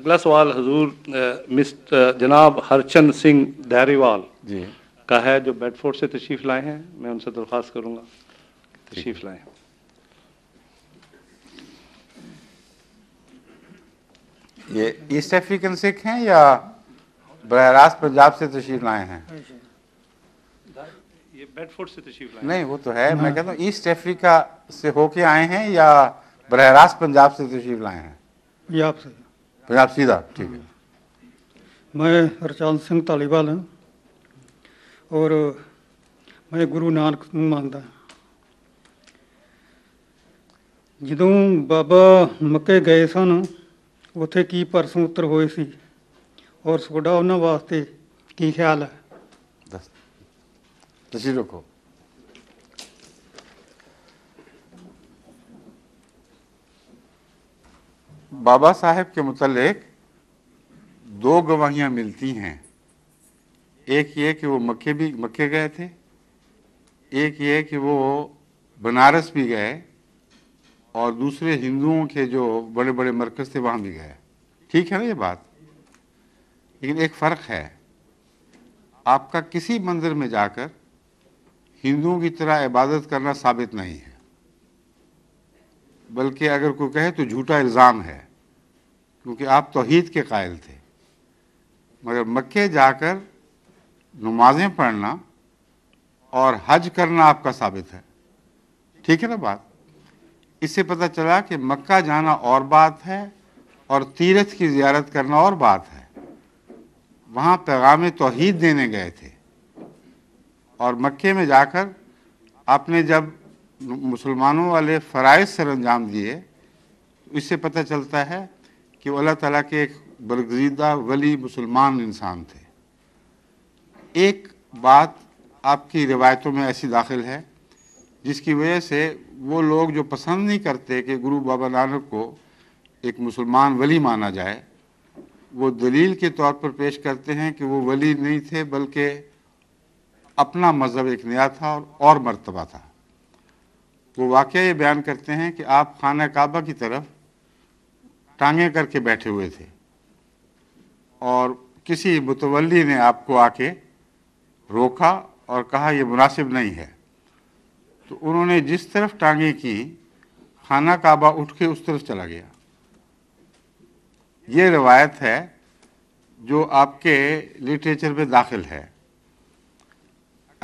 अगला सवाल हजूर मिस्टर जनाब हरचंद सिंह धारीवाल जी का है जो बेडफोर्ड से तशरीफ़ लाए हैं मैं उनसे दरख्वास्त करूंगा तशरीफ़ लाए ये ईस्ट अफ्रीकन सिख हैं या बरह रास्त पंजाब से तशरीफ लाए हैं हाँ ये बेडफोर्ड से तशरीफ लाए नहीं वो तो है मैं हाँ। कहता हूँ ईस्ट अफ्रीका से होके आए हैं या बरह रास्त पंजाब से तशरीफ लाए हैं ये आपसे ਪੰਜਾਬ ਸੀ ਦਾ ਠੀਕ ਹੈ ਮੈਂ ਹਰਚੰਦ ਸਿੰਘ ਢਾਲੀਵਾਲ ਹਾਂ ਔਰ ਮੈਂ ਗੁਰੂ ਨਾਨਕ ਨੂੰ ਮੰਨਦਾ ਜਦੋਂ ਬਾਬਾ ਮੱਕੇ ਗਏ ਸਨ ਉੱਥੇ ਕੀ ਪਰਸੋਂ ਉਤਰ ਹੋਏ ਸੀ ਔਰ ਸੋਡਾ ਉਹਨਾਂ ਵਾਸਤੇ ਕੀ ਖਿਆਲ ਹੈ ਦੱਸ ਤੁਸੀਂ ਰੁਕੋ बाबा साहब के मतलब दो गवाहियाँ मिलती हैं एक ये कि वो मक्के भी मक्के गए थे एक ये कि वो बनारस भी गए और दूसरे हिंदुओं के जो बड़े बड़े मरकज़ थे वहाँ भी गए ठीक है ना ये बात लेकिन एक फ़र्क है आपका किसी मंदिर में जाकर हिंदुओं की तरह इबादत करना साबित नहीं है बल्कि अगर कोई कहे तो झूठा इल्ज़ाम है क्योंकि आप तोहीद के कायल थे मगर मक्के जाकर नमाज़ें पढ़ना और हज करना आपका साबित है ठीक है ना बात इससे पता चला कि मक्का जाना और बात है और तीरथ की ज़्यारत करना और बात है वहाँ पैगाम तोहीद देने गए थे और मक्के में जाकर आपने जब मुसलमानों वाले फ़रज़ सर अंजाम दिए इससे पता चलता है कि अल्लाह ताला के एक बरगजीदा वली मुसलमान इंसान थे एक बात आपकी रिवायतों में ऐसी दाखिल है जिसकी वजह से वो लोग जो पसंद नहीं करते कि गुरु बाबा नानक को एक मुसलमान वली माना जाए वो दलील के तौर पर पेश करते हैं कि वो वली नहीं थे बल्कि अपना मज़हब एक नया था और, और मरतबा था तो वाक़ ये बयान करते हैं कि आप खाना काबा की तरफ टांगे करके बैठे हुए थे और किसी मुतवली ने आपको आके रोका और कहा यह मुनासिब नहीं है तो उन्होंने जिस तरफ टांगे की खाना काबा उठ के उस तरफ चला गया ये रवायत है जो आपके लिटरेचर में दाखिल है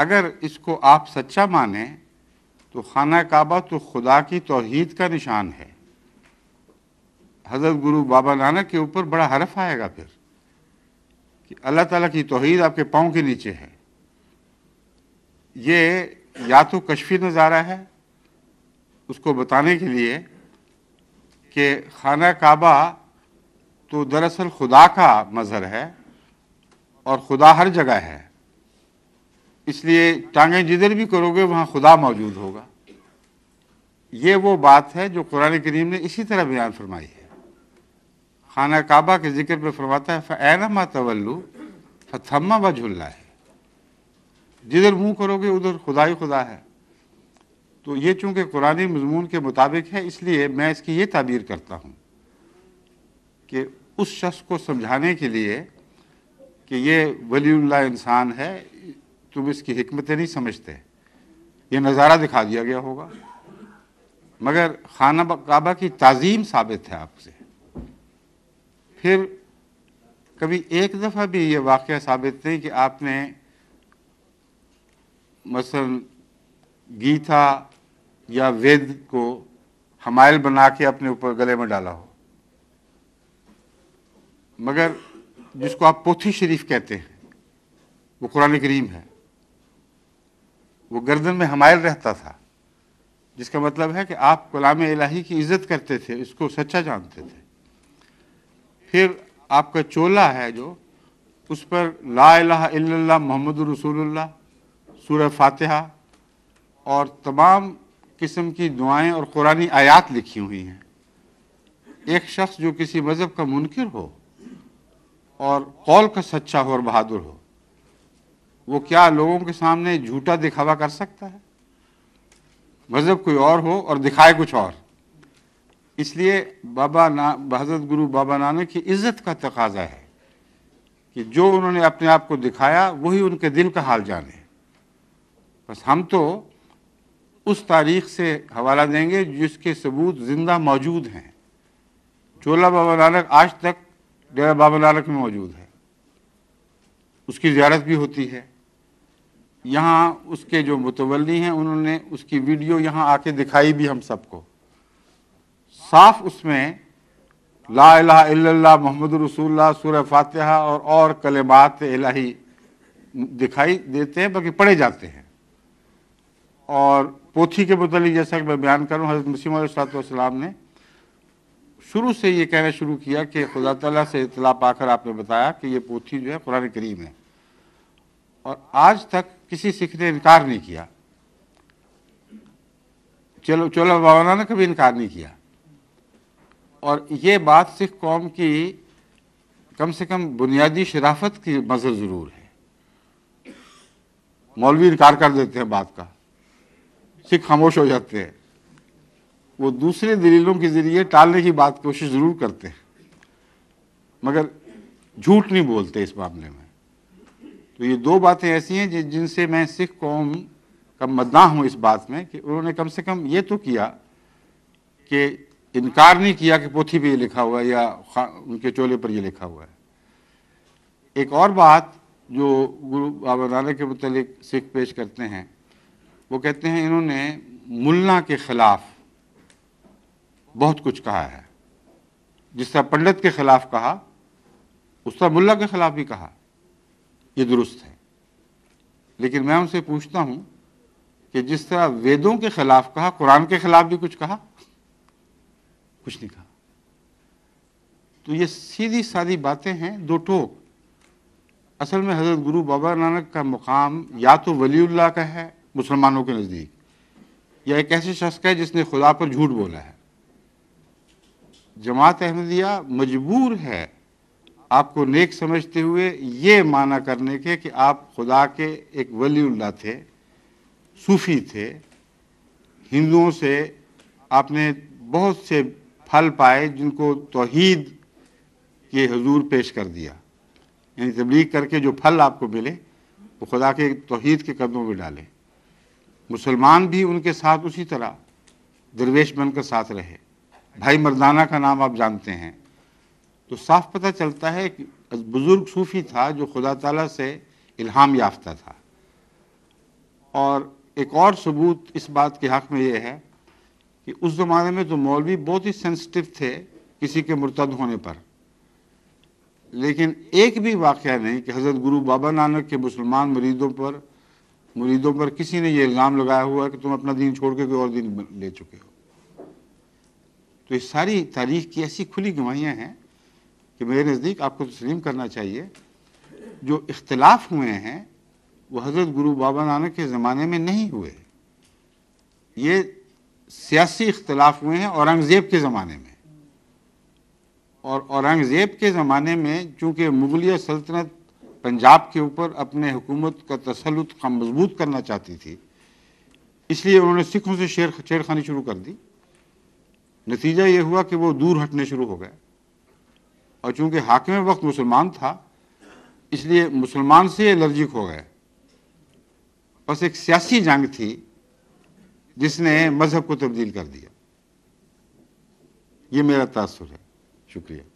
अगर इसको आप सच्चा माने तो खाना काबा तो खुदा की तोहद का निशान है हज़रत गुरु बाबा नानक के ऊपर बड़ा हरफ आएगा फिर कि अल्लाह ताला की तोहद आपके पाँव के नीचे है ये या तो कशफी नज़ारा है उसको बताने के लिए कि खाना काबा तो दरअसल खुदा का मज़हर है और खुदा हर जगह है इसलिए टांगे जिधर भी करोगे वहाँ खुदा मौजूद होगा ये वो बात है जो कुरान करीम ने इसी तरह बयान फरमाई है खाना काबा के जिक्र पे फरमाता है फ़ैनमा तवल्लू व झुल्ला है जिधर मुंह करोगे उधर खुदा ही खुदा है तो ये चूँकि कुरानी मजमून के मुताबिक है इसलिए मैं इसकी ये ताबीर करता हूँ कि उस शख्स को समझाने के लिए कि ये वलील्ला इंसान है तुम इसकी हमतें नहीं समझते ये नज़ारा दिखा दिया गया होगा मगर खाना काबा की तज़ीम साबित है आपसे फिर कभी एक दफ़ा भी ये वाक़ साबित नहीं कि आपने मसल गीता या वेद को हमायल बना के अपने ऊपर गले में डाला हो मगर जिसको आप पोथी शरीफ कहते हैं वो कुरान करीम है वो गर्दन में हमायल रहता था जिसका मतलब है कि आप गुलाम इलाही की इज्जत करते थे इसको सच्चा जानते थे फिर आपका चोला है जो उस पर ला इल्ला मोहम्मद रसूलुल्लाह सूरह फातिहा और तमाम किस्म की दुआएं और कुरानी आयात लिखी हुई हैं एक शख्स जो किसी मज़हब का मुनकर हो और कौल का सच्चा हो और बहादुर हो वो क्या लोगों के सामने झूठा दिखावा कर सकता है मज़हब कोई और हो और दिखाए कुछ और इसलिए बाबा ना हजरत गुरु बाबा नानक की इज्जत का तकाजा है कि जो उन्होंने अपने आप को दिखाया वही उनके दिल का हाल जाने बस हम तो उस तारीख से हवाला देंगे जिसके सबूत ज़िंदा मौजूद हैं चोला बाबा नानक आज तक डेरा बाबा नानक में मौजूद है उसकी ज्यारत भी होती है यहाँ उसके जो मुतवली हैं उन्होंने उसकी वीडियो यहाँ आके दिखाई भी हम सबको साफ उसमें ला अला मोहम्मद रसूल सूरह फातहा और और कलेमात इलाही दिखाई देते हैं बल्कि पढ़े जाते हैं और पोथी के मतलब जैसा कि मैं बयान करूँ हजरत मसीम सलाम ने शुरू से ये कहना शुरू किया कि खुदा तला से इतला पाकर आपने बताया कि ये पोथी जो है कुरान करीम है और आज तक किसी सिख ने इनकार नहीं किया चलो चोला बाबाना ने कभी इनकार नहीं किया और ये बात सिख कौम की कम से कम बुनियादी शराफत की मजर ज़रूर है मौलवी इनकार कर देते हैं बात का सिख खामोश हो जाते हैं वो दूसरे दलीलों के ज़रिए टालने की बात कोशिश ज़रूर करते हैं मगर झूठ नहीं बोलते इस मामले में तो ये दो बातें ऐसी हैं जिनसे मैं सिख कौम का मद्दा हूँ इस बात में कि उन्होंने कम से कम ये तो किया कि इनकार नहीं किया कि पोथी पे ये लिखा हुआ है या उनके चोले पर ये लिखा हुआ है एक और बात जो गुरु बाबा नानक के मतलब सिख पेश करते हैं वो कहते हैं इन्होंने मुल्ला के ख़िलाफ़ बहुत कुछ कहा है जिस तरह पंडित के ख़िलाफ़ कहा उस तरह मुल्ला के ख़िलाफ़ भी कहा ये दुरुस्त है लेकिन मैं उनसे पूछता हूं कि जिस तरह वेदों के खिलाफ कहा कुरान के खिलाफ भी कुछ कहा कुछ नहीं कहा तो ये सीधी सादी बातें हैं दो टोक असल में हज़रत गुरु बाबा नानक का मुकाम या तो वलीउल्ला का है मुसलमानों के नज़दीक या एक ऐसे शख्स का है जिसने खुदा पर झूठ बोला है जमात अहमदिया मजबूर है आपको नेक समझते हुए ये माना करने के कि आप खुदा के एक वलीउल्ला थे सूफी थे हिंदुओं से आपने बहुत से फल पाए जिनको तोहीद के हजूर पेश कर दिया यानी तबलीग करके जो फल आपको मिले वो खुदा के तोहीद के कदमों में डाले मुसलमान भी उनके साथ उसी तरह दरवेश बनकर साथ रहे भाई मर्दाना का नाम आप जानते हैं तो साफ पता चलता है कि बुज़ुर्ग सूफ़ी था जो खुदा ताला से इल्हाम याफ्ता था और एक और सबूत इस बात के हक़ में यह है कि उस ज़माने में तो मौलवी बहुत ही सेंसिटिव थे किसी के मुर्तद होने पर लेकिन एक भी वाक़ नहीं कि हज़रत गुरु बाबा नानक के मुसलमान मुरीदों पर मुरीदों पर किसी ने यह इल्ज़ाम लगाया हुआ है कि तुम अपना दिन छोड़ के कोई और दिन ले चुके हो तो इस सारी तारीख की ऐसी खुली गवाहियाँ हैं कि मेरे नज़दीक आपको तस्लीम करना चाहिए जो इख्तलाफ हुए हैं वो हज़रत गुरु बाबा नानक के ज़माने में नहीं हुए ये सियासी इख्तलाफ हुए हैं औरंगज़ेब के ज़माने में और औरंगज़ेब के ज़माने में चूँकि मुगलिया सल्तनत पंजाब के ऊपर अपने हुकूमत का तसलुत का मजबूत करना चाहती थी इसलिए उन्होंने सिखों से शेर छेड़खानी शुरू कर दी नतीजा ये हुआ कि वो दूर हटने शुरू हो गए और चूंकि हाकिम वक्त मुसलमान था इसलिए मुसलमान से एलर्जिक हो गए बस एक सियासी जंग थी जिसने मज़हब को तब्दील कर दिया ये मेरा तासर है शुक्रिया